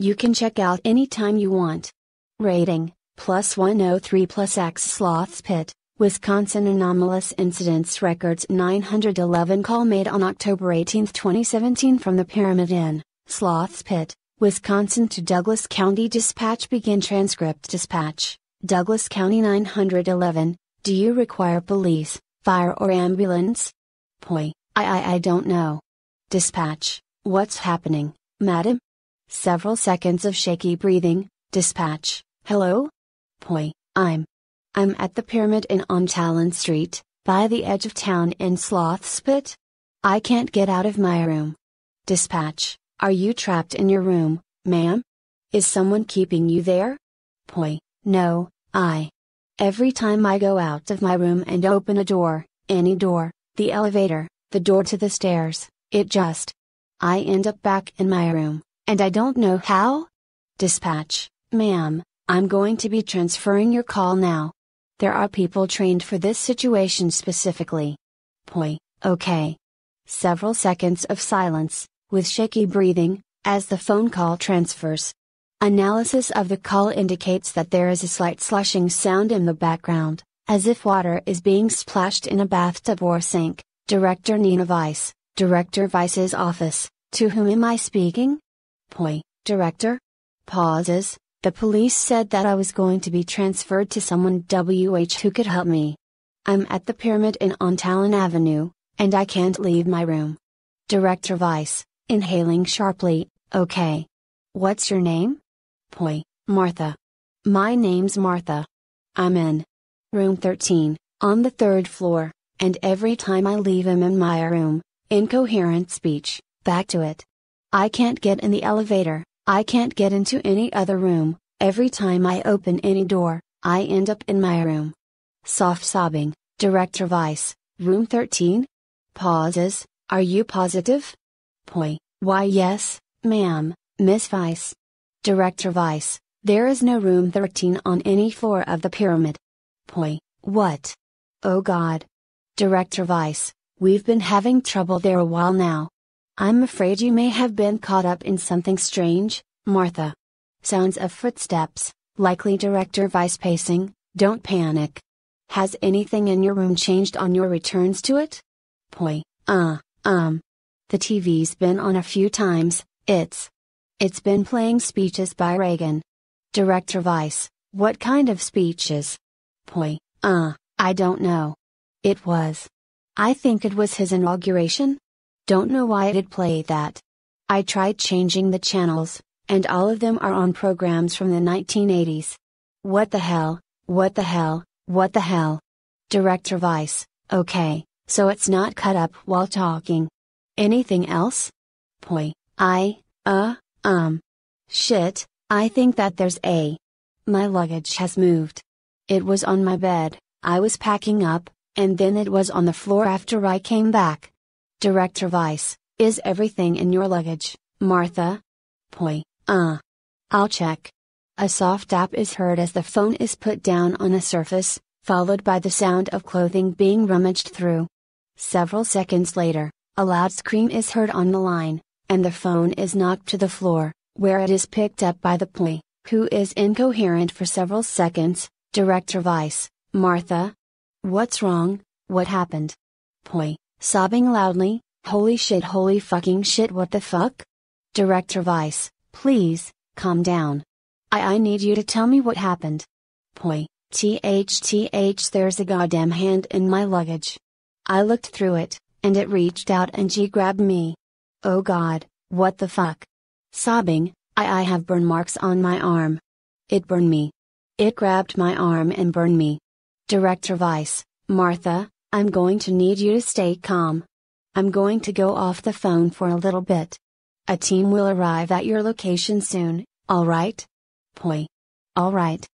You can check out anytime you want. Rating Plus 103 plus X Sloths Pit, Wisconsin Anomalous Incidents Records 911 Call made on October 18, 2017 from the Pyramid Inn, Sloths Pit, Wisconsin to Douglas County Dispatch Begin Transcript Dispatch, Douglas County 911, Do you require police, fire or ambulance? Poi, I I I don't know. Dispatch, what's happening, madam? Several seconds of shaky breathing, dispatch, hello? Poi, I'm. I'm at the Pyramid in on Talon Street, by the edge of town in Slothspit. I can't get out of my room. Dispatch, are you trapped in your room, ma'am? Is someone keeping you there? Poi, no, I. Every time I go out of my room and open a door, any door, the elevator, the door to the stairs, it just. I end up back in my room and I don't know how? Dispatch, ma'am, I'm going to be transferring your call now. There are people trained for this situation specifically. Poi, okay. Several seconds of silence, with shaky breathing, as the phone call transfers. Analysis of the call indicates that there is a slight slushing sound in the background, as if water is being splashed in a bathtub or sink. Director Nina Weiss, Director Weiss's office, to whom am I speaking? Poi, director? Pauses. The police said that I was going to be transferred to someone WH who could help me. I'm at the Pyramid in on Talon Avenue, and I can't leave my room. Director Vice, inhaling sharply, okay. What's your name? Poi, Martha. My name's Martha. I'm in room 13, on the third floor, and every time I leave him in my room, incoherent speech, back to it. I can't get in the elevator, I can't get into any other room, every time I open any door, I end up in my room. Soft sobbing, Director Vice, Room 13? Pauses, are you positive? Poi, why yes, ma'am, Miss Vice. Director Vice, there is no room 13 on any floor of the pyramid. Poi, what? Oh god. Director Vice, we've been having trouble there a while now. I'm afraid you may have been caught up in something strange, Martha. Sounds of footsteps, likely director vice pacing, don't panic. Has anything in your room changed on your returns to it? Poi, uh, um. The TV's been on a few times, it's. It's been playing speeches by Reagan. Director Vice, what kind of speeches? Poi, uh, I don't know. It was. I think it was his inauguration, don't know why it'd play that. I tried changing the channels, and all of them are on programs from the 1980s. What the hell, what the hell, what the hell? Director Vice, okay, so it's not cut up while talking. Anything else? Poi, I, uh, um. Shit, I think that there's a. My luggage has moved. It was on my bed, I was packing up, and then it was on the floor after I came back. Director Vice, is everything in your luggage, Martha? Poi, uh. I'll check. A soft tap is heard as the phone is put down on a surface, followed by the sound of clothing being rummaged through. Several seconds later, a loud scream is heard on the line, and the phone is knocked to the floor, where it is picked up by the poi, who is incoherent for several seconds. Director Vice, Martha? What's wrong? What happened? Poi, sobbing loudly, Holy shit, holy fucking shit, what the fuck? Director Vice, please, calm down. I I need you to tell me what happened. Poi, THTH, there's a goddamn hand in my luggage. I looked through it, and it reached out and she grabbed me. Oh god, what the fuck? Sobbing, I I have burn marks on my arm. It burned me. It grabbed my arm and burned me. Director Vice, Martha, I'm going to need you to stay calm. I'm going to go off the phone for a little bit. A team will arrive at your location soon, alright? Poi. Alright.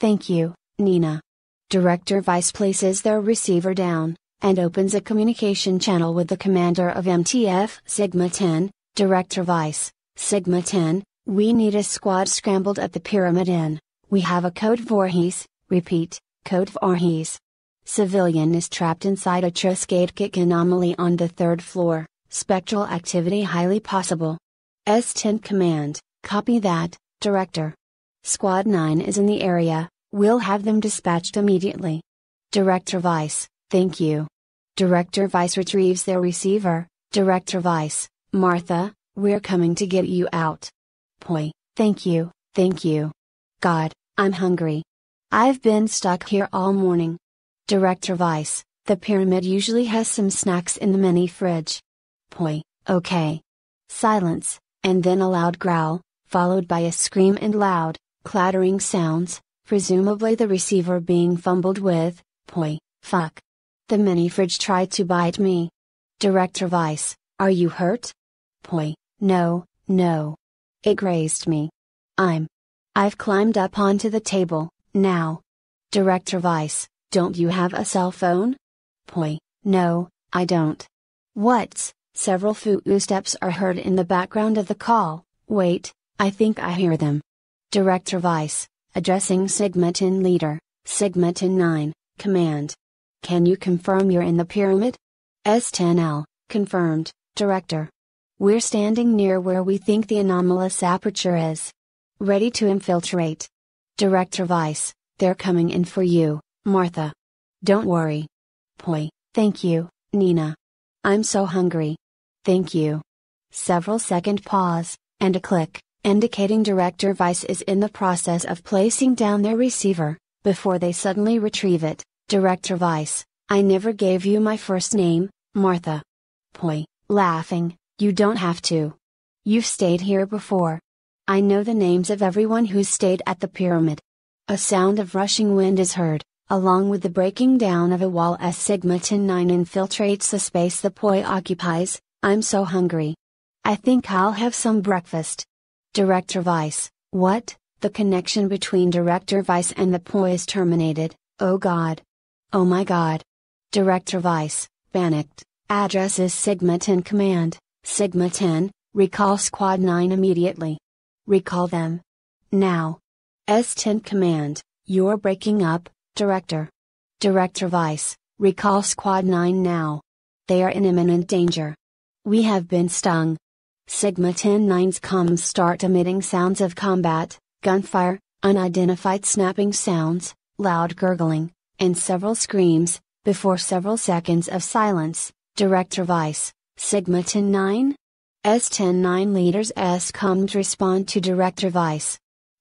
Thank you, Nina. Director Vice places their receiver down, and opens a communication channel with the commander of MTF Sigma 10, Director Vice, Sigma 10, we need a squad scrambled at the Pyramid Inn, we have a code Voorhees, repeat, code Voorhees. Civilian is trapped inside a kick anomaly on the third floor, spectral activity highly possible. S10 command, copy that, Director. Squad 9 is in the area, we'll have them dispatched immediately. Director Vice, thank you. Director Vice retrieves their receiver, Director Vice, Martha, we're coming to get you out. Poi, thank you, thank you. God, I'm hungry. I've been stuck here all morning. Director Vice, the pyramid usually has some snacks in the mini fridge. Poi, okay. Silence, and then a loud growl, followed by a scream and loud, clattering sounds, presumably the receiver being fumbled with, poi, fuck. The mini fridge tried to bite me. Director Vice, are you hurt? Poi, no, no. It grazed me. I'm. I've climbed up onto the table, now. Director Vice, don't you have a cell phone? Poi, no, I don't. What's, several foo steps are heard in the background of the call, wait, I think I hear them. Director Vice, addressing Sigma Ten Leader, 10 9, Command. Can you confirm you're in the pyramid? S10L, confirmed, Director. We're standing near where we think the anomalous aperture is. Ready to infiltrate. Director Vice, they're coming in for you. Martha. Don't worry. Poi, thank you, Nina. I'm so hungry. Thank you. Several second pause, and a click, indicating Director Vice is in the process of placing down their receiver, before they suddenly retrieve it. Director Vice, I never gave you my first name, Martha. Poi, laughing, you don't have to. You've stayed here before. I know the names of everyone who's stayed at the pyramid. A sound of rushing wind is heard along with the breaking down of a wall as sigma 10-9 infiltrates the space the poi occupies, I'm so hungry. I think I'll have some breakfast. Director Vice, what? The connection between Director Vice and the poi is terminated, oh god. Oh my god. Director Vice, panicked, address is Sigma 10 command, Sigma 10, recall Squad 9 immediately. Recall them. Now. S10 command, you're breaking up, Director. Director Vice, recall Squad 9 now. They are in imminent danger. We have been stung. Sigma 10 9's comms start emitting sounds of combat, gunfire, unidentified snapping sounds, loud gurgling, and several screams, before several seconds of silence, Director Vice, Sigma 10 9? S109 leaders S comms respond to Director Vice.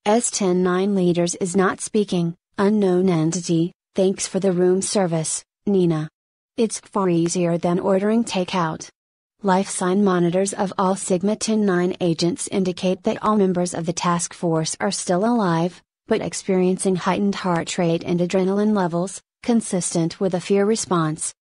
S109 leaders is not speaking, Unknown entity, thanks for the room service, Nina. It's far easier than ordering takeout. Life sign monitors of all Sigma 109 agents indicate that all members of the task force are still alive, but experiencing heightened heart rate and adrenaline levels, consistent with a fear response.